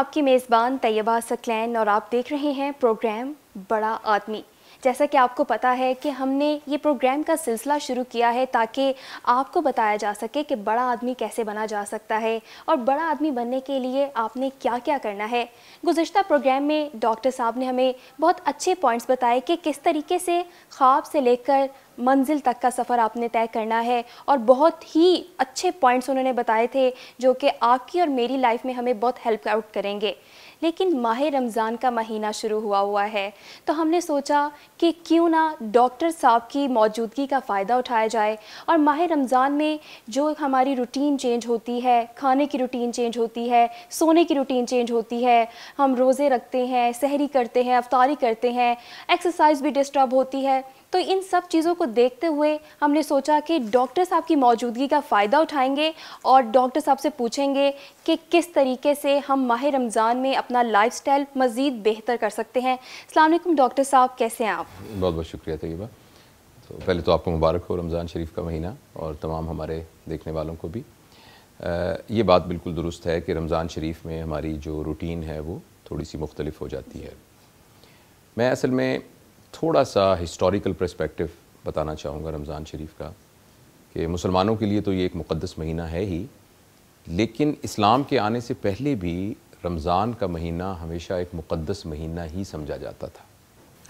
आपकी मेज़बान तैयबा सकलैन और आप देख रहे हैं प्रोग्राम बड़ा आदमी जैसा कि आपको पता है कि हमने ये प्रोग्राम का सिलसिला शुरू किया है ताकि आपको बताया जा सके कि बड़ा आदमी कैसे बना जा सकता है और बड़ा आदमी बनने के लिए आपने क्या क्या करना है गुज्त प्रोग्राम में डॉक्टर साहब ने हमें बहुत अच्छे पॉइंट्स बताए कि किस तरीके से ख्वाब से लेकर मंजिल तक का सफ़र आपने तय करना है और बहुत ही अच्छे पॉइंट्स उन्होंने बताए थे जो कि आपकी और मेरी लाइफ में हमें बहुत हेल्प आउट करेंगे लेकिन माह रमज़ान का महीना शुरू हुआ हुआ है तो हमने सोचा कि क्यों ना डॉक्टर साहब की मौजूदगी का फ़ायदा उठाया जाए और माह रमज़ान में जो हमारी रूटीन चेंज होती है खाने की रूटीन चेंज होती है सोने की रूटीन चेंज होती है हम रोज़े रखते हैं सहरी करते हैं अफ्तारी करते हैं एक्सरसाइज भी डिस्टर्ब होती है तो इन सब चीज़ों को देखते हुए हमने सोचा कि डॉक्टर साहब की मौजूदगी का फ़ायदा उठाएंगे और डॉक्टर साहब से पूछेंगे कि किस तरीके से हम माह रमज़ान में अपना लाइफ स्टाइल मज़ीद बेहतर कर सकते हैं अलमैकम डॉक्टर साहब कैसे हैं आप बहुत बहुत शुक्रिया तयबा तो पहले तो आपको मुबारक हो रमज़ान शरीफ का महीना और तमाम हमारे देखने वालों को भी आ, ये बात बिल्कुल दुरुस्त है कि रमज़ान शरीफ में हमारी जो रूटीन है वो थोड़ी सी मुख्तलिफ हो जाती है मैं असल में थोड़ा सा हिस्टोरिकल प्रस्पेक्टिव बताना चाहूँगा रमज़ान शरीफ का कि मुसलमानों के लिए तो ये एक मुक़दस महीना है ही लेकिन इस्लाम के आने से पहले भी रमज़ान का महीना हमेशा एक मुक़दस महीना ही समझा जाता था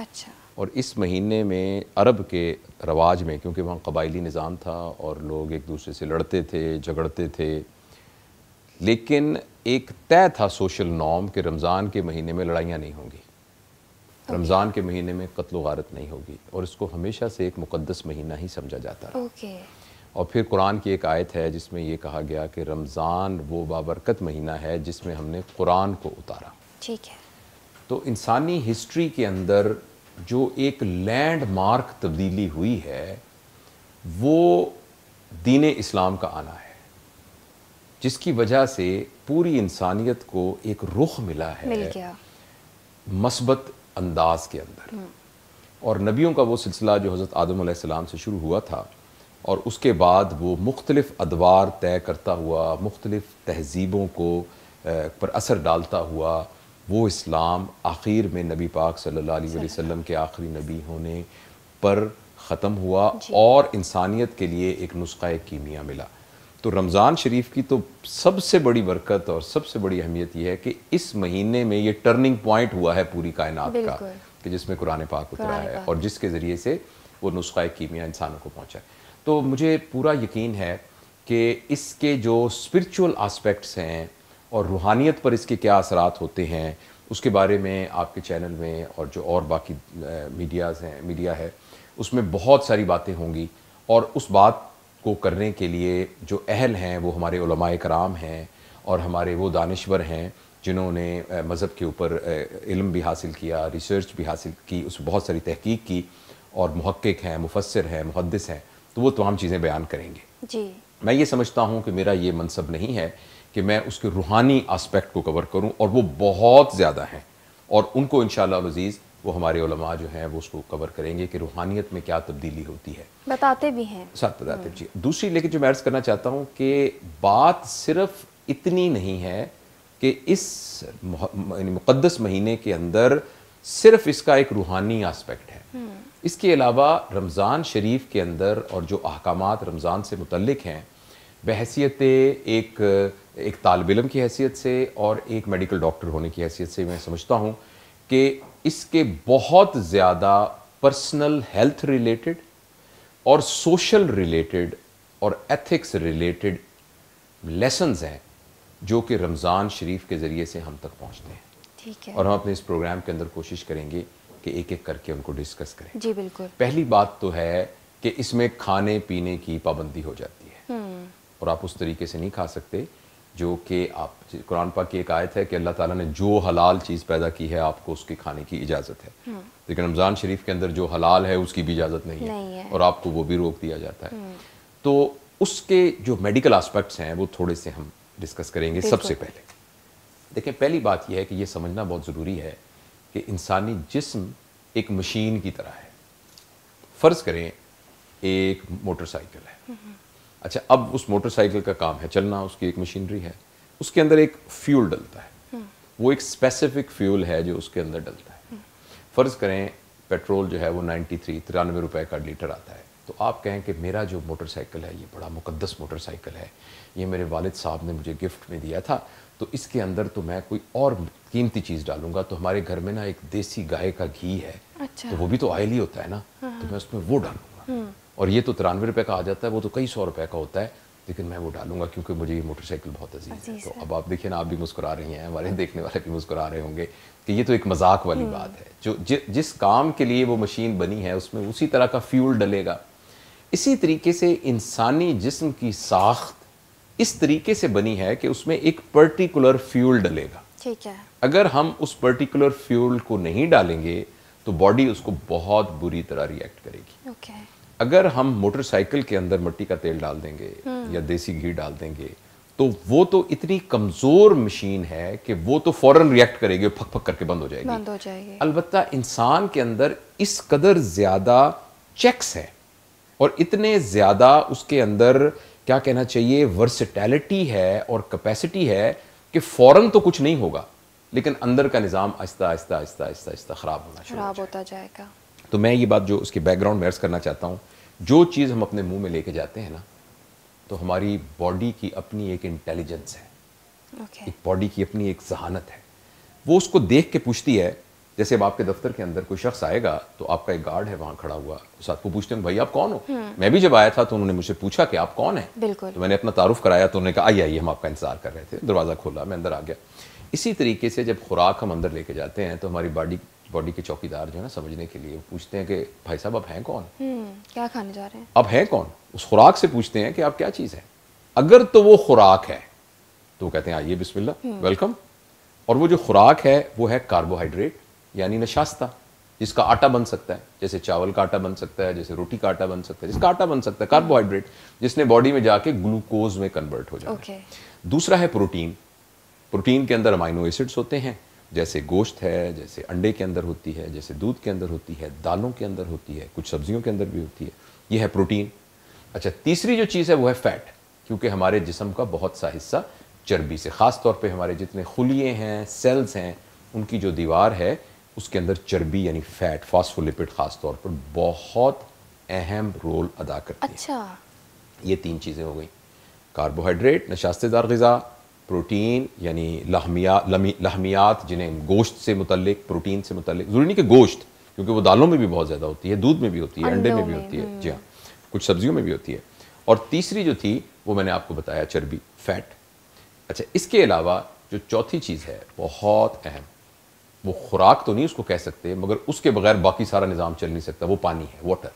अच्छा और इस महीने में अरब के रवाज में क्योंकि वहाँ कबायली निज़ाम था और लोग एक दूसरे से लड़ते थे झगड़ते थे लेकिन एक तय था सोशल नॉम कि रमज़ान के महीने में लड़ाइयाँ नहीं होंगी रमज़ान के महीने में कत्ल गारत नहीं होगी और इसको हमेशा से एक मुकदस महीना ही समझा जाता है और फिर कुरान की एक आयत है जिसमें यह कहा गया कि रमज़ान वो बाबरकत महीना है जिसमें हमने कुरान को उतारा ठीक है तो इंसानी हिस्ट्री के अंदर जो एक लैंड मार्क तब्दीली हुई है वो दीन इस्लाम का आना है जिसकी वजह से पूरी इंसानियत को एक रुख मिला है मिल गया। मस्बत अंदाज के अंदर और नबियों का वो सिलसिला जो हज़रत आदम से शुरू हुआ था और उसके बाद वो मुख्तलिफ़ अदवार तय करता हुआ मुख्तलिफ़ तहज़ीबों को पर असर डालता हुआ वो इस्लाम आखिर में नबी पाक सल्लल्लाहु अलैहि वसल्लम के आखिरी नबी होने पर ख़त्म हुआ और इंसानियत के लिए एक नुस्खा कीमिया मिला तो रमज़ान शरीफ की तो सबसे बड़ी बरकत और सबसे बड़ी अहमियत यह है कि इस महीने में ये टर्निंग पॉइंट हुआ है पूरी कायनात का कि जिसमें कुरान पाक उतरा है और जिसके ज़रिए से वो नुस्खा कीमिया इंसानों को पहुँचा तो मुझे पूरा यकीन है कि इसके जो स्पिरिचुअल आस्पेक्ट्स हैं और रूहानियत पर इसके क्या असरात होते हैं उसके बारे में आपके चैनल में और जो और बाकी मीडियाज़ हैं मीडिया है उसमें बहुत सारी बातें होंगी और उस बात को करने के लिए जो अहल हैं वो हमारे कराम हैं और हमारे वो दानश्वर हैं जिन्होंने मज़हब के ऊपर इल्म भी हासिल किया रिसर्च भी हासिल की उस बहुत सारी तहकीक की और महक्क हैं मुफसर हैं मुहदस हैं तो वो तमाम चीज़ें बयान करेंगे जी मैं ये समझता हूँ कि मेरा ये मनसब नहीं है कि मैं उसके रूहानी आस्पेक्ट को कवर करूँ और वो बहुत ज़्यादा हैं और उनको इन शजीज़ वो हमारे उलमा जो हैं वो उसको कवर करेंगे कि रूहानियत में क्या तब्दीली होती है बताते भी हैं साथ बताते हम्म। जी दूसरी लेकिन जो मैं अर्ज़ करना चाहता हूँ कि बात सिर्फ इतनी नहीं है कि इस मुक़दस महीने के अंदर सिर्फ इसका एक रूहानी आस्पेक्ट है हम्म। इसके अलावा रमज़ान शरीफ के अंदर और जो अहकाम रमज़ान से मुतलक हैं बहसीत एक एक तालब इलम की हैसियत से और एक मेडिकल डॉक्टर होने की हैसियत से मैं समझता हूँ कि इसके बहुत ज़्यादा पर्सनल हेल्थ रिलेटेड और सोशल रिलेटेड और एथिक्स रिलेटेड लेसन्स हैं जो कि रमज़ान शरीफ के ज़रिए से हम तक पहुंचते हैं ठीक है और हम अपने इस प्रोग्राम के अंदर कोशिश करेंगे कि एक एक करके उनको डिस्कस करें जी बिल्कुल पहली बात तो है कि इसमें खाने पीने की पाबंदी हो जाती है हम्म। और आप उस तरीके से नहीं खा सकते जो कि आप कुरान पाक की एक आयत है कि अल्लाह ताला ने जो हलाल चीज़ पैदा की है आपको उसके खाने की इजाज़त है हम्म। लेकिन रमज़ान शरीफ के अंदर जो हलाल है उसकी भी इजाज़त नहीं, नहीं है और आपको वो भी रोक दिया जाता है हम्म। तो उसके जो मेडिकल आस्पेक्ट्स हैं वो थोड़े से हम डिस्कस करेंगे सबसे पहले देखें पहली बात यह है कि ये समझना बहुत ज़रूरी है कि इंसानी जिसम एक मशीन की तरह है फ़र्ज़ करें एक मोटरसाइकिल है हम्म। अच्छा अब उस मोटरसाइकिल का काम है चलना उसकी एक मशीनरी है उसके अंदर एक फ्यूल डलता है हम्म। वो एक स्पेसिफिक फ्यूल है जो उसके अंदर डलता है हम्म। फ़र्ज़ करें पेट्रोल जो है वो नाइन्टी थ्री तिरानवे रुपये का लीटर आता है तो आप कहें कि मेरा जो मोटरसाइकिल है ये बड़ा मुकद्दस मोटरसाइकिल है ये मेरे वालिद साहब ने मुझे गिफ्ट में दिया था तो इसके अंदर तो मैं कोई और कीमती चीज़ डालूंगा तो हमारे घर में ना एक देसी गाय का घी है अच्छा। तो वो भी तो ऑयल ही होता है ना हाँ। तो मैं उसमें वो डालूंगा हम्म। और ये तो तिरानवे रुपये का आ जाता है वो तो कई सौ रुपए का होता है लेकिन मैं वो डालूंगा क्योंकि मुझे ये मोटरसाइकिल बहुत अजीज है तो अब आप देखिए ना आप भी मुस्कुरा रही हैं हमारे देखने वाले भी मुस्कुरा रहे होंगे कि ये तो एक मजाक वाली हम्म। बात है जो जि, जिस काम के लिए वो मशीन बनी है उसमें उसी तरह का फ्यूल डलेगा इसी तरीके से इंसानी जिस्म की साख्त इस तरीके से बनी है कि उसमें एक पर्टिकुलर फ्यूल डलेगा ठीक है अगर हम उस पर्टिकुलर फ्यूल को नहीं डालेंगे तो बॉडी उसको बहुत बुरी तरह रिएक्ट करेगी okay. अगर हम मोटरसाइकिल के अंदर मट्टी का तेल डाल देंगे हम्म। या देसी घी डाल देंगे तो वो तो इतनी कमजोर मशीन है कि वो तो फौरन रिएक्ट करेगी और फक फक करके बंद हो जाएगी बंद हो जाएगी अलबत् इंसान के अंदर इस कदर ज्यादा चेक्स है और इतने ज्यादा उसके अंदर क्या कहना चाहिए वर्सिटैलिटी है और कैपेसिटी है कि फौरन तो कुछ नहीं होगा लेकिन अंदर का निज़ाम आहिस्ता आहिस्ता आहिस्ता आहिस्ता आहिस्ता ख़राब होना खराब होता जाएगा तो मैं ये बात जो उसके बैकग्राउंड मैर्स करना चाहता हूँ जो चीज़ हम अपने मुंह में लेके जाते हैं ना तो हमारी बॉडी की अपनी एक इंटेलिजेंस है okay. एक बॉडी की अपनी एक जहानत है वो उसको देख के पूछती है जैसे अब आपके दफ्तर के अंदर कोई शख्स आएगा तो आपका एक गार्ड है वहाँ खड़ा हुआ उस आपको पूछते हैं भाई आप कौन हो हम्म। मैं भी जब आया था तो उन्होंने मुझे पूछा कि आप कौन है तो मैंने अपना तारुफ कराया तो उन्होंने कहा आइए आइए हम आपका इंतजार कर रहे थे दरवाज़ा खोला मैं अंदर आ गया इसी तरीके से जब खुराक हम अंदर लेके जाते हैं तो हमारी बॉडी बॉडी के चौकीदार जो है ना समझने के लिए पूछते हैं कि भाई साहब आप हैं कौन हम्म, क्या खाने जा रहे हैं अब हैं कौन उस खुराक से पूछते हैं कि आप क्या चीज़ है अगर तो वो खुराक है तो कहते हैं आइए बिस्मिल्ला हम्म। वेलकम और वो जो खुराक है वो है कार्बोहाइड्रेट यानी नशास्ता जिसका आटा बन सकता है जैसे चावल का आटा बन सकता है जैसे रोटी का आटा बन सकता है जिसका आटा बन सकता है हम्म। कार्बोहाइड्रेट जिसने बॉडी में जाके ग्लूकोज में कन्वर्ट हो जाए okay. दूसरा है प्रोटीन प्रोटीन के अंदर अमाइनो एसिड्स होते हैं जैसे गोश्त है जैसे अंडे के अंदर होती है जैसे दूध के अंदर होती है दालों के अंदर होती है कुछ सब्जियों के अंदर भी होती है ये है प्रोटीन अच्छा तीसरी जो चीज़ है वो है फ़ैट क्योंकि हमारे जिसम का बहुत सा हिस्सा चर्बी से ख़ास तौर पे हमारे जितने खुलिए हैं सेल्स हैं उनकी जो दीवार है उसके अंदर चर्बी यानी फ़ैट फास्फोलिपिड ख़ास तौर पर बहुत अहम रोल अदा करती अच्छा। है ये तीन चीज़ें हो गई कार्बोहाइड्रेट नशास्तेदार गज़ा प्रोटीन यानी लहमिया लहमियात जिन्हें गोश्त से मुतलिक प्रोटीन से मुतलिक ज़रूरी नहीं कि गोश्त क्योंकि वो दालों में भी बहुत ज़्यादा होती है दूध में भी होती है अंडे में भी होती है जी हम्म। हाँ कुछ सब्जियों में भी होती है और तीसरी जो थी वो मैंने आपको बताया चर्बी फैट अच्छा इसके अलावा जो चौथी चीज़ है बहुत अहम वो खुराक तो नहीं उसको कह सकते मगर उसके बगैर बाकी सारा निज़ाम चल नहीं सकता वो पानी है वाटर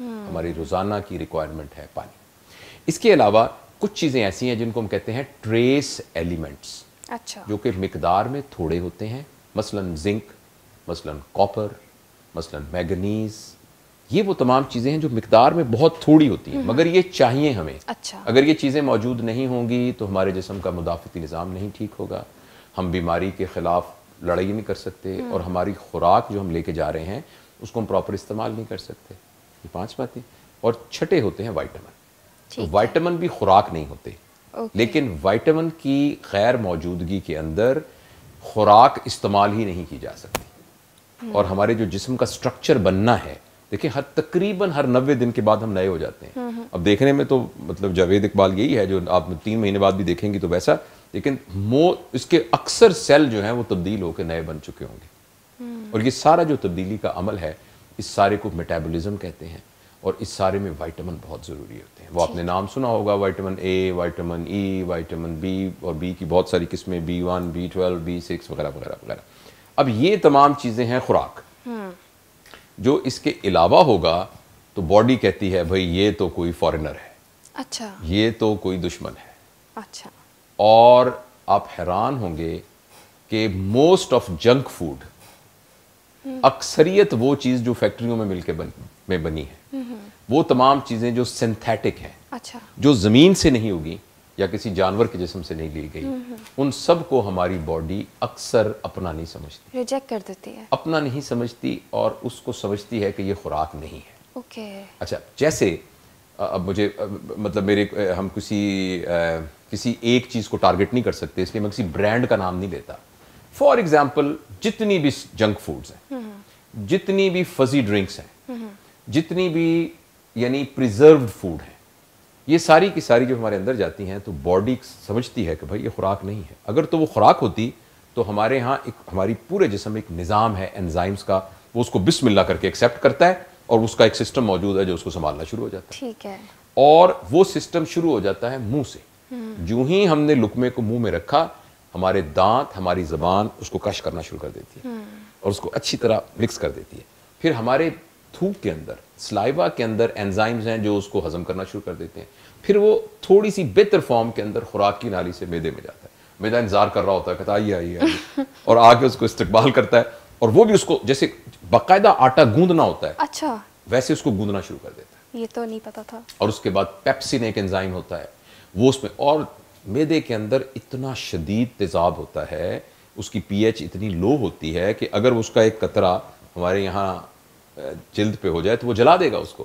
हम्म। हमारी रोज़ाना की रिक्वायरमेंट है पानी इसके अलावा कुछ चीज़ें ऐसी हैं जिनको हम कहते हैं ट्रेस एलिमेंट्स अच्छा जो कि मकदार में थोड़े होते हैं मसलन जिंक मसलन कॉपर मसलन मैगनीज़ ये वो तमाम चीज़ें हैं जो मकदार में बहुत थोड़ी होती हैं हम्म। मगर ये चाहिए हमें अच्छा अगर ये चीज़ें मौजूद नहीं होंगी तो हमारे जिसम का मुदाफ़ती निज़ाम नहीं ठीक होगा हम बीमारी के ख़िलाफ़ लड़ाई नहीं कर सकते हम्म। और हमारी खुराक जो हम लेके जा रहे हैं उसको हम प्रॉपर इस्तेमाल नहीं कर सकते ये पाँच बातें और छठे होते हैं वाइटामिन तो वाइटामिन भी खुराक नहीं होते लेकिन वाइटामिन की गैर मौजूदगी के अंदर खुराक इस्तेमाल ही नहीं की जा सकती हम्म। और हमारे जो जिस्म का स्ट्रक्चर बनना है देखिए हर तकरीबन हर नब्बे दिन के बाद हम नए हो जाते हैं हम्म, हम्म। अब देखने में तो मतलब जावेद इकबाल यही है जो आप तीन महीने बाद भी देखेंगे तो वैसा लेकिन मो इसके अक्सर सेल जो हैं वो तब्दील होकर नए बन चुके होंगे और ये सारा जो तब्दीली का अमल है इस सारे को मेटाबोलिज्म कहते हैं और इस सारे में वाइटामिन बहुत ज़रूरी होते हैं वो आपने नाम सुना होगा vitamin A vitamin E vitamin B और बी की बहुत सारी किस्में B one B twelve B six वगैरह वगैरह वगैरह अब ये तमाम चीज़ें हैं खुराक हम्म। जो इसके अलावा होगा तो बॉडी कहती है भाई ये तो कोई फॉरेनर है अच्छा ये तो कोई दुश्मन है अच्छा और आप हैरान होंगे कि मोस्ट ऑफ जंक फूड अक्सरियत वो चीज़ जो फैक्ट्रियों में मिलके बन में बनी है वो तमाम चीज़ें जो सिंथेटिक हैं अच्छा जो ज़मीन से नहीं उगी या किसी जानवर के जिसम से नहीं ली गई उन सब को हमारी बॉडी अक्सर अपना नहीं समझती रिजेक्ट कर देती है अपना नहीं समझती और उसको समझती है कि ये खुराक नहीं है ओके अच्छा जैसे अब मुझे मतलब मेरे हम किसी किसी एक चीज़ को टारगेट नहीं कर सकते इसलिए मैं किसी ब्रांड का नाम नहीं लेता फॉर एग्जाम्पल जितनी भी जंक फूड्स हैं जितनी भी फजी ड्रिंक्स हैं जितनी भी यानी प्रिजर्व फूड है ये सारी की सारी जब हमारे अंदर जाती हैं तो बॉडी समझती है कि भाई ये खुराक नहीं है अगर तो वो खुराक होती तो हमारे यहाँ एक हमारी पूरे जिसम एक निज़ाम है एनजाइम्स का वो उसको बिस्मिल्ला करके एक्सेप्ट करता है और उसका एक सिस्टम मौजूद है जो उसको संभालना शुरू हो जाता है ठीक है और वो सिस्टम शुरू हो जाता है मुंह से हम्म। जो ही हमने लुकमे को मुंह में रखा हमारे दांत हमारी जबान उसको कश करना शुरू कर देती है हम्म। और उसको अच्छी तरह मिक्स कर देती है फिर हमारे थूक के अंदर स्लाइवा के अंदर एंजाइम्स हैं जो उसको हजम करना शुरू कर देते हैं फिर वो थोड़ी सी बेहतर फॉर्म के अंदर खुराक की नाली से मेदे में जाता है मेदा इंतजार कर रहा होता है कहता आइए आइए और आके उसको इस्तकबाल करता है और वो भी उसको जैसे बाकायदा आटा गूंदना होता है अच्छा वैसे उसको गूंदना शुरू कर देता है ये तो नहीं पता था और उसके बाद पेप्सिन एक एंजाइम होता है वो उसमें और मेदे के अंदर इतना शदीद तेजाब होता है उसकी पीएच इतनी लो होती है कि अगर उसका एक कतरा हमारे यहाँ जल्द पे हो जाए तो वो जला देगा उसको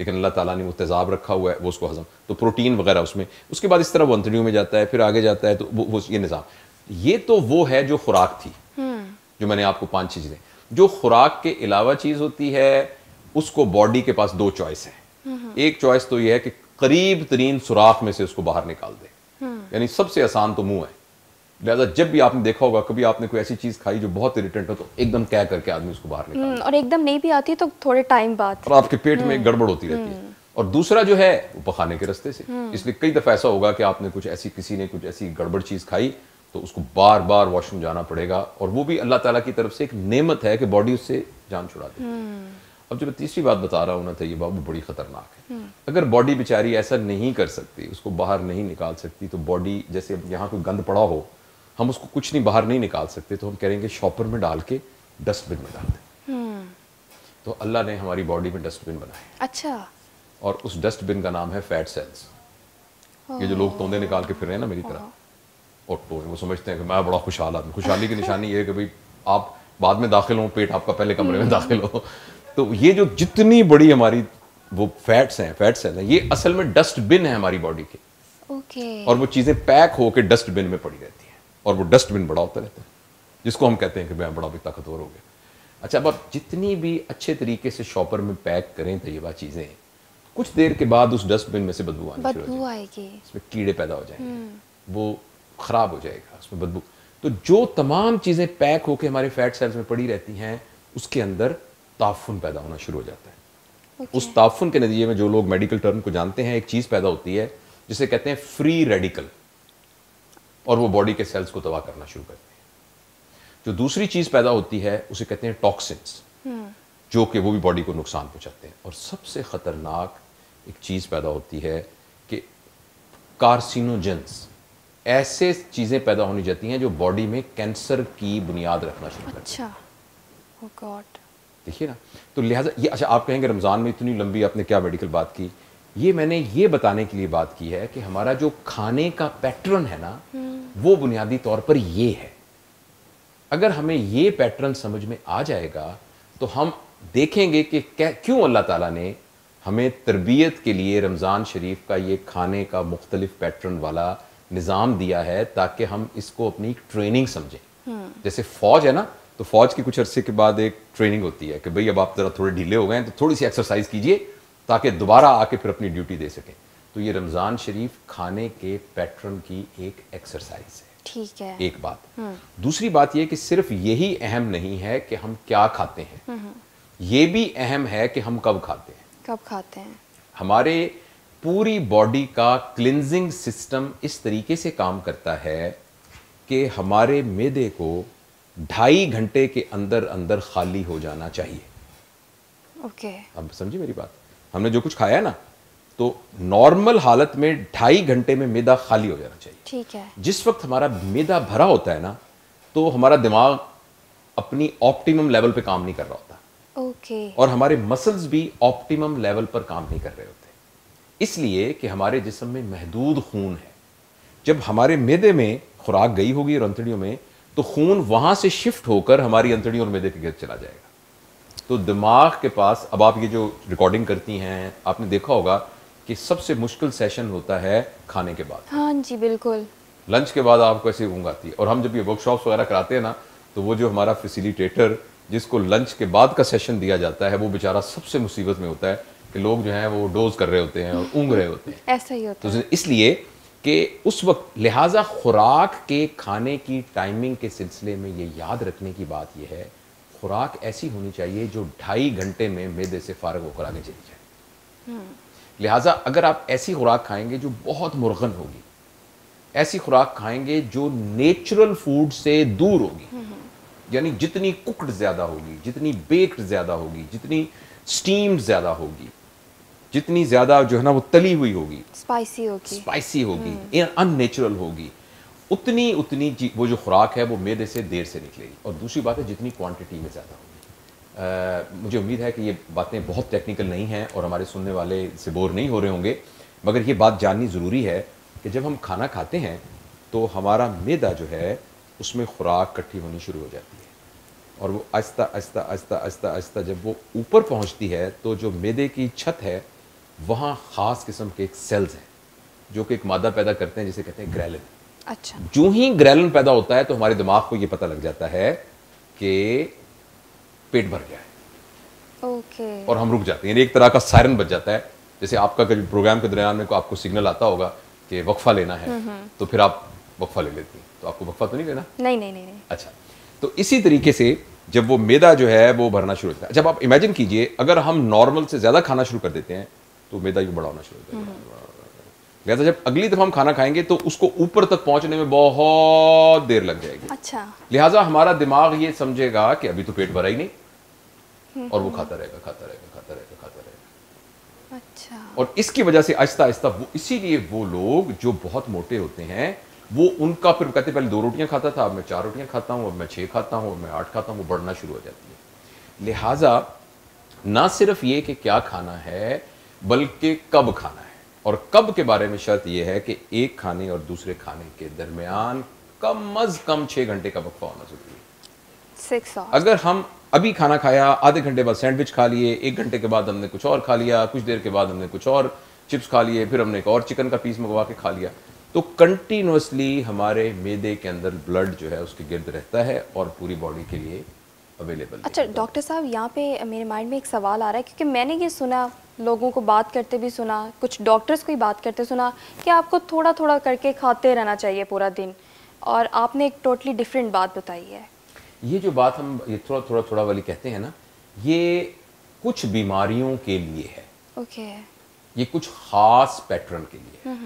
लेकिन अल्लाह ताला ने वो तेजाब रखा हुआ है वो उसको हजम तो प्रोटीन वगैरह उसमें उसके बाद इस तरह वो अंतड़ियों में जाता है फिर आगे जाता है तो वो, वो ये निज़ाम ये तो वो है जो खुराक थी हम्म। जो मैंने आपको पांच चीज़ें जो खुराक के अलावा चीज़ होती है उसको बॉडी के पास दो चॉइस है हम्म। एक चॉइस तो यह है कि करीब तरीन सुराख में से उसको बाहर निकाल दे हम्म। यानी सबसे आसान तो मुंह है लिहाजा जब भी आपने देखा होगा कभी आपने कोई ऐसी चीज़ खाई जो बहुत इरिटेंट हो तो एकदम कह करके आदमी उसको बाहर निकाल हम्म, और एकदम नहीं भी आती तो थोड़े टाइम बाद और आपके पेट में हम्म, गड़बड़ होती रहती है हम्म। और दूसरा जो है वो पखाने के रस्ते से इसलिए कई दफ़ा ऐसा होगा कि आपने कुछ ऐसी किसी ने कुछ ऐसी गड़बड़ चीज़ खाई तो उसको बार बार वॉशरूम जाना पड़ेगा और वो भी अल्लाह ताला की तरफ से एक नेमत है कि बॉडी उससे जान छुड़ा दे अब जो मैं तीसरी बात बता रहा हूँ ना तो ये बाबू बड़ी ख़तरनाक है अगर बॉडी बेचारी ऐसा नहीं कर सकती उसको बाहर नहीं निकाल सकती तो बॉडी जैसे यहाँ कोई गंद पड़ा हो हम उसको कुछ नहीं बाहर नहीं निकाल सकते तो हम करेंगे शॉपर में डाल के डस्टबिन में डाल दें हम्म। तो अल्लाह ने हमारी बॉडी में डस्टबिन बनाए अच्छा और उस डस्टबिन का नाम है फैट सेल्स ये जो लोग तोंदे निकाल के फिर रहे हैं ना मेरी तरह और तो वो समझते हैं कि मैं बड़ा खुशहाल आदमी खुशहाली की निशानी ये है कि भाई आप बाद में दाखिल हो पेट आपका पहले कमरे में हम्म। दाखिल हो तो ये जो जितनी बड़ी हमारी वो फैट्स हैं फैट्स हैं ये असल में डस्टबिन है हमारी बॉडी के ओके और वो चीजें पैक होकर डस्टबिन में पड़ी रहती है और वो डस्टबिन बड़ा होता रहता है जिसको हम कहते हैं कि मैं बड़ा भी ताकतवर हो गया अच्छा अब आप जितनी भी अच्छे तरीके से शॉपर में पैक करें तयबा चीज़ें कुछ देर के बाद उस डस्टबिन में से बदबू आने शुरू आएगी उसमें कीड़े पैदा हो जाएंगे हम्म। वो ख़राब हो जाएगा उसमें बदबू तो जो तमाम चीज़ें पैक होकर हमारे फैट सेल्स में पड़ी रहती हैं उसके अंदर ताफुन पैदा होना शुरू हो जाता है okay. उस ताफुन के नतीजे में जो लोग मेडिकल टर्म को जानते हैं एक चीज़ पैदा होती है जिसे कहते हैं फ्री रेडिकल और वो बॉडी के सेल्स को तबाह करना शुरू करते हैं जो दूसरी चीज पैदा होती है उसे कहते हैं टॉक्सिन्स हम्म। जो कि वो भी बॉडी को नुकसान पहुंचाते हैं और सबसे खतरनाक एक चीज पैदा होती है कि कार्सिनोजेंस ऐसे चीजें पैदा होनी जाती हैं जो बॉडी में कैंसर की बुनियाद रखना शुरू करती अच्छा गॉड oh देखिए ना तो लिहाजा ये अच्छा आप कहेंगे रमज़ान में इतनी लंबी आपने क्या मेडिकल बात की ये मैंने ये बताने के लिए बात की है कि हमारा जो खाने का पैटर्न है ना हम्म। वो बुनियादी तौर पर ये है अगर हमें ये पैटर्न समझ में आ जाएगा तो हम देखेंगे कि क्यों अल्लाह ताला ने हमें तरबियत के लिए रमज़ान शरीफ का ये खाने का मुख्तलिफ पैटर्न वाला निज़ाम दिया है ताकि हम इसको अपनी ट्रेनिंग समझें हम्म। जैसे फ़ौज है ना तो फ़ौज के कुछ अरसे के बाद एक ट्रेनिंग होती है कि भाई अब आप ज़रा थोड़े ढीले हो गए हैं तो थोड़ी सी एक्सरसाइज कीजिए ताकि दोबारा आके फिर अपनी ड्यूटी दे सकें तो ये रमज़ान शरीफ खाने के पैटर्न की एक एक्सरसाइज है ठीक है एक बात हम्म। दूसरी बात यह कि सिर्फ यही अहम नहीं है कि हम क्या खाते हैं हम्म, हम्म। ये भी अहम है कि हम कब खाते हैं कब खाते हैं हमारे पूरी बॉडी का क्लिनजिंग सिस्टम इस तरीके से काम करता है कि हमारे मेदे को ढाई घंटे के अंदर अंदर खाली हो जाना चाहिए ओके okay. अब समझी मेरी बात हमने जो कुछ खाया ना तो नॉर्मल हालत में ढाई घंटे में मैदा खाली हो जाना चाहिए ठीक है जिस वक्त हमारा मैदा भरा होता है ना तो हमारा दिमाग अपनी ऑप्टिमम लेवल पे काम नहीं कर रहा होता ओके और हमारे मसल्स भी ऑप्टिमम लेवल पर काम नहीं कर रहे होते इसलिए कि हमारे जिसम में महदूद खून है जब हमारे मैदे में खुराक गई होगी और अंतड़ियों में तो खून वहां से शिफ्ट होकर हमारी अंतड़ियों और मैदे के गिर चला जाएगा तो दिमाग के पास अब आप ये जो रिकॉर्डिंग करती हैं आपने देखा होगा कि सबसे मुश्किल सेशन होता है खाने के बाद हाँ जी बिल्कुल लंच के बाद आपको ऐसी ऊँग आती है और हम जब ये वर्कशॉप्स वगैरह कराते हैं ना तो वो जो हमारा फैसिलिटेटर जिसको लंच के बाद का सेशन दिया जाता है वो बेचारा सबसे मुसीबत में होता है कि लोग जो हैं वो डोज कर रहे होते हैं और ऊँग रहे होते हैं ऐसा ही होता तो है इसलिए कि उस वक्त लिहाजा खुराक के खाने की टाइमिंग के सिलसिले में ये याद रखने की बात यह है खुराक ऐसी होनी चाहिए जो ढाई घंटे में मैदे से फारग होकर आगे चली जाए हम्म। लिहाजा अगर आप ऐसी खुराक खाएंगे जो बहुत मुर्गन होगी ऐसी खुराक खाएंगे जो नेचुरल फूड से दूर होगी हम्म, हम्म। यानी जितनी कुकड ज़्यादा होगी जितनी बेक्ड ज़्यादा होगी जितनी स्टीम्ड ज़्यादा होगी जितनी ज़्यादा जो है ना वो तली हुई होगी स्पाइसी होगी स्पाइसी होगी अननेचुरल हम्म। होगी उतनी उतनी वो जो खुराक है वो मेदे से देर से निकलेगी और दूसरी बात है जितनी क्वांटिटी में ज़्यादा होगी मुझे उम्मीद है कि ये बातें बहुत टेक्निकल नहीं हैं और हमारे सुनने वाले से बोर नहीं हो रहे होंगे मगर ये बात जाननी ज़रूरी है कि जब हम खाना खाते हैं तो हमारा मैदा जो है उसमें खुराक इकट्ठी होनी शुरू हो जाती है और वो आस्ता आहिस्ता आस्ता आस्ता आस्ता जब वो ऊपर पहुंचती है तो जो मैदे की छत है वहाँ ख़ास किस्म के एक सेल्स हैं जो कि एक मादा पैदा करते हैं जिसे कहते हैं ग्रैलन अच्छा जो ही ग्रैलन पैदा होता है तो हमारे दिमाग को ये पता लग जाता है कि पेट भर गया है ओके okay. और हम रुक जाते हैं एक तरह का सायरन बज जाता है जैसे आपका कभी प्रोग्राम के दरमियान में को आपको सिग्नल आता होगा कि वक्फा लेना है हम्म, हम्म। तो फिर आप वक्फा ले लेते हैं तो आपको वक्फा तो नहीं लेना नहीं नहीं नहीं, नहीं। अच्छा तो इसी तरीके से जब वो मैदा जो है वो भरना शुरू होता है जब आप इमेजिन कीजिए अगर हम नॉर्मल से ज़्यादा खाना शुरू कर देते हैं तो मैदा यूँ बढ़ाना शुरू होता है हम्म, लिहाजा जब अगली दफा हम खाना खाएंगे तो उसको ऊपर तक पहुंचने में बहुत देर लग जाएगी अच्छा लिहाजा हमारा दिमाग ये समझेगा कि अभी तो पेट भरा ही नहीं हम्म। और वो खाता रहेगा खाता रहेगा खाता रहेगा खाता रहेगा अच्छा और इसकी वजह से आहिस्ता आहिस्ता वो इसीलिए वो लोग जो बहुत मोटे होते हैं वो उनका फिर कहते पहले दो रोटियां खाता था अब मैं चार रोटियां खाता हूँ अब मैं छः खाता हूँ अब मैं आठ खाता हूँ वो बढ़ना शुरू हो जाती है लिहाजा ना सिर्फ ये कि क्या खाना है बल्कि कब खाना है और कब के बारे में शर्त यह है कि एक खाने और दूसरे खाने के दरमियान कम अज कम छह घंटे का वक्फा होना जरूरी है अगर हम अभी खाना खाया आधे घंटे बाद सैंडविच खा लिए एक घंटे के बाद हमने कुछ और खा लिया कुछ देर के बाद हमने कुछ और चिप्स खा लिए फिर हमने एक और चिकन का पीस मंगवा के खा लिया तो कंटिन्यूसली हमारे मेदे के अंदर ब्लड जो है उसके गिर्द रहता है और पूरी बॉडी के लिए अवेलेबल अच्छा डॉक्टर साहब यहाँ पे मेरे माइंड में एक सवाल आ रहा है क्योंकि मैंने ये सुना लोगों को बात करते भी सुना कुछ डॉक्टर्स को ही बात करते सुना कि आपको थोड़ा थोड़ा करके खाते रहना चाहिए पूरा दिन और आपने एक टोटली डिफरेंट बात बताई है ये जो बात हम ये थोड़ा थोड़ा थोड़ा वाली कहते हैं ना ये कुछ बीमारियों के लिए है ओके okay. ये कुछ खास पैटर्न के लिए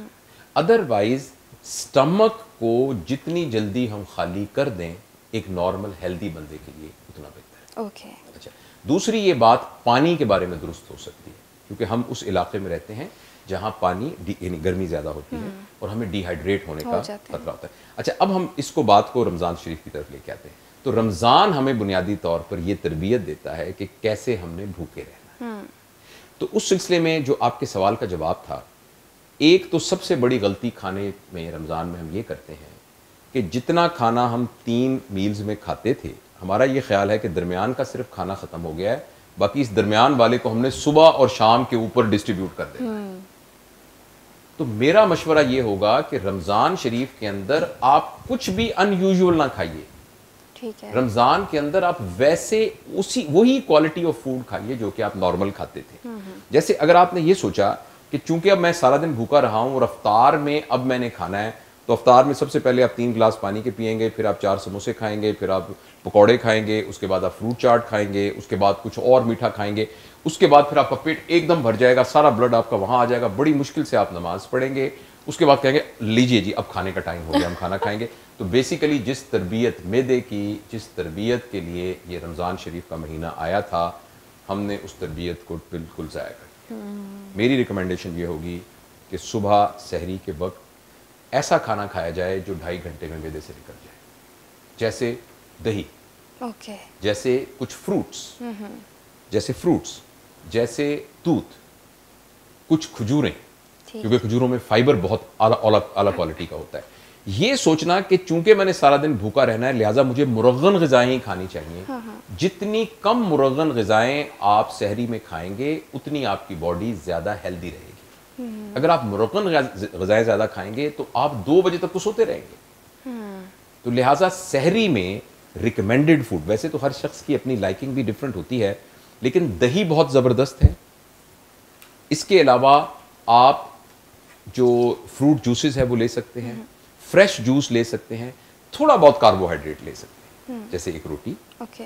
अदरवाइज स्टमक को जितनी जल्दी हम खाली कर दें एक नॉर्मल हेल्दी बंदे के लिए उतना बेहतर है ओके okay. अच्छा दूसरी ये बात पानी के बारे में दुरुस्त हो सकती है क्योंकि हम उस इलाके में रहते हैं जहाँ पानी यानी गर्मी ज़्यादा होती है हम्म। और हमें डिहाइड्रेट होने हो का खतरा होता है अच्छा अब हम इसको बात को रमज़ान शरीफ की तरफ लेके आते हैं तो रमज़ान हमें बुनियादी तौर पर यह तरबियत देता है कि कैसे हमने भूखे रहना है हम्म। तो उस सिलसिले में जो आपके सवाल का जवाब था एक तो सबसे बड़ी गलती खाने में रमज़ान में हम ये करते हैं कि जितना खाना हम तीन मील्स में खाते थे हमारा ये ख्याल है कि दरमियान का सिर्फ खाना ख़त्म हो गया है बाकी इस दरमियान वाले को हमने सुबह और शाम के ऊपर डिस्ट्रीब्यूट कर दिया हम्म। तो मेरा मशवरा यह होगा कि रमज़ान शरीफ के अंदर आप कुछ भी अनयूजल ना खाइए ठीक है रमज़ान के अंदर आप वैसे उसी वही क्वालिटी ऑफ फूड खाइए जो कि आप नॉर्मल खाते थे हम्म, हम्म। जैसे अगर आपने ये सोचा कि चूंकि अब मैं सारा दिन भूखा रहा हूं और रफ्तार में अब मैंने खाना है तो अफ्तार में सबसे पहले आप तीन गिलास पानी के पियेंगे फिर आप चार समोसे खाएंगे फिर आप पकौड़े खाएंगे उसके बाद आप फ्रूट चाट खाएंगे उसके बाद कुछ और मीठा खाएंगे उसके बाद फिर आपका पेट एकदम भर जाएगा सारा ब्लड आपका वहाँ आ जाएगा बड़ी मुश्किल से आप नमाज पढ़ेंगे उसके बाद कहेंगे लीजिए जी अब खाने का टाइम हो गया हम खाना खाएंगे तो बेसिकली जिस तरबियत मैदे की जिस तरबियत के लिए ये रमज़ान शरीफ का महीना आया था हमने उस तरबियत को बिल्कुल ज़ाया कर हम्म। मेरी रिकमेंडेशन ये होगी कि सुबह सहरी के वक्त ऐसा खाना खाया जाए जो ढाई घंटे में मैदे से निकल जाए जैसे दही okay. जैसे कुछ फ्रूट्स mm-hmm. जैसे फ्रूट्स जैसे दूध कुछ खजूरें क्योंकि खजूरों में फाइबर बहुत अलग क्वालिटी का होता है ये सोचना कि चूंकि मैंने सारा दिन भूखा रहना है लिहाजा मुझे मुरगन गजाएं ही खानी चाहिए हाँ, हाँ। जितनी कम मुरगन गजाएं आप शहरी में खाएंगे उतनी आपकी बॉडी ज्यादा हेल्दी रहेगी हम्म। अगर आप मुरकन गजाएं ज़्यादा खाएंगे तो आप दो बजे तक तो सोते रहेंगे हम्म। तो लिहाजा सहरी में रिकमेंडेड फूड वैसे तो हर शख्स की अपनी लाइकिंग भी डिफरेंट होती है लेकिन दही बहुत ज़बरदस्त है इसके अलावा आप जो फ्रूट जूसेस है वो ले सकते हैं फ्रेश हम्म। जूस ले सकते हैं थोड़ा बहुत कार्बोहाइड्रेट ले सकते हैं जैसे एक रोटी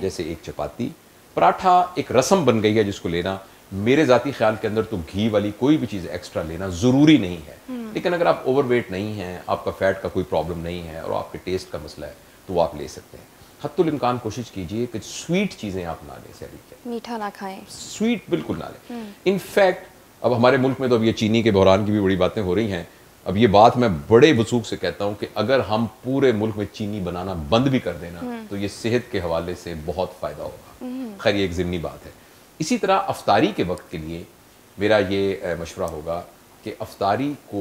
जैसे एक चपाती पराठा एक रसम बन गई है जिसको लेना मेरे ज़ाती ख्याल के अंदर तो घी वाली कोई भी चीज़ एक्स्ट्रा लेना ज़रूरी नहीं है हम्म। लेकिन अगर आप ओवर वेट नहीं हैं आपका फैट का कोई प्रॉब्लम नहीं है और आपके टेस्ट का मसला है तो वो आप ले सकते हैं हतुलमकान कोशिश कीजिए कि स्वीट चीज़ें आप ना लें सैलरी मीठा ना खाएं स्वीट बिल्कुल ना लें इनफैक्ट हम्म। अब हमारे मुल्क में तो अब ये चीनी के बहरान की भी बड़ी बातें हो रही हैं अब ये बात मैं बड़े बसूख से कहता हूँ कि अगर हम पूरे मुल्क में चीनी बनाना बंद भी कर देना हम्म। तो ये सेहत के हवाले से बहुत फ़ायदा होगा खैर ये एक ज़िमनी बात है इसी तरह अफ्तारी के वक्त के लिए मेरा ये मशवरा होगा कि अफ्तारी को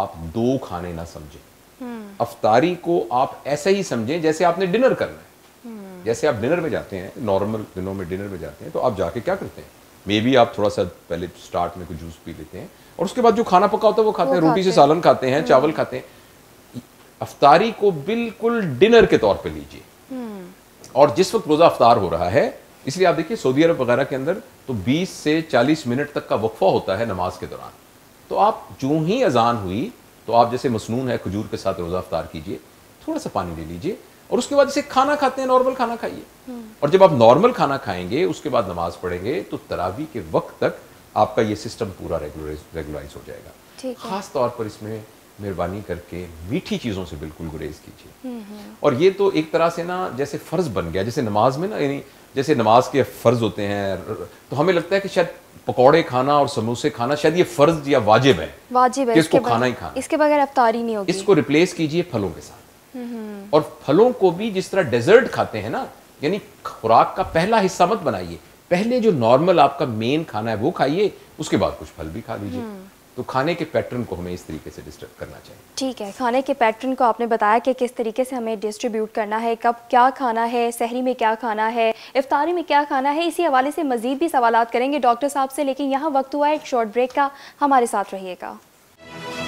आप दो खाने ना समझें हम्म। अफ्तारी को आप ऐसे ही समझें जैसे आपने डिनर करना है हम्म। जैसे आप डिनर में जाते हैं नॉर्मल दिनों में डिनर में जाते हैं तो आप जाके क्या करते हैं मे बी आप थोड़ा सा पहले स्टार्ट में कुछ जूस पी लेते हैं और उसके बाद जो खाना पका होता है वो खाते हैं रोटी से सालन खाते हैं चावल हम्म। खाते हैं अफ्तारी को बिल्कुल डिनर के तौर पर लीजिए और जिस वक्त रोजा अफ्तार हो रहा है इसलिए आप देखिए सऊदी अरब वगैरह के अंदर तो 20 से 40 मिनट तक का वक्फा होता है नमाज के दौरान तो आप जो ही अजान हुई तो आप जैसे मसनून है खजूर के साथ रोज़ा अफ्तार कीजिए थोड़ा सा पानी ले लीजिए और उसके बाद जैसे खाना खाते हैं नॉर्मल खाना खाइए हम्म। और जब आप नॉर्मल खाना खाएंगे उसके बाद नमाज पढ़ेंगे तो तरावी के वक्त तक आपका ये सिस्टम पूरा रेगुलराइज हो जाएगा खास तौर पर इसमें मेहरबानी करके मीठी चीज़ों से बिल्कुल गुरेज कीजिए हम्म, हम्म। और ये तो एक तरह से ना जैसे फ़र्ज़ बन गया जैसे नमाज में ना यानी जैसे नमाज के फ़र्ज़ होते हैं तो हमें लगता है कि शायद पकौड़े खाना और समोसे खाना शायद ये फ़र्ज़ या वाजिब है वाजिब है इसको खाना ही खाना इसके बगैर अफतारी नहीं होगी इसको रिप्लेस कीजिए फलों के साथ हम्म, और फलों को भी जिस तरह डेजर्ट खाते हैं ना यानी खुराक का पहला हिस्सा मत बनाइए पहले जो नॉर्मल आपका मेन खाना है वो खाइए उसके बाद कुछ फल भी खा लीजिए तो खाने के पैटर्न को हमें इस तरीके से डिस्टर्ब करना चाहिए ठीक है खाने के पैटर्न को आपने बताया कि किस तरीके से हमें डिस्ट्रीब्यूट करना है कब क्या खाना है शहरी में क्या खाना है इफ्तारी में क्या खाना है इसी हवाले से मज़ीद भी सवाल करेंगे डॉक्टर साहब से लेकिन यहाँ वक्त हुआ है एक शॉर्ट ब्रेक का हमारे साथ रहिएगा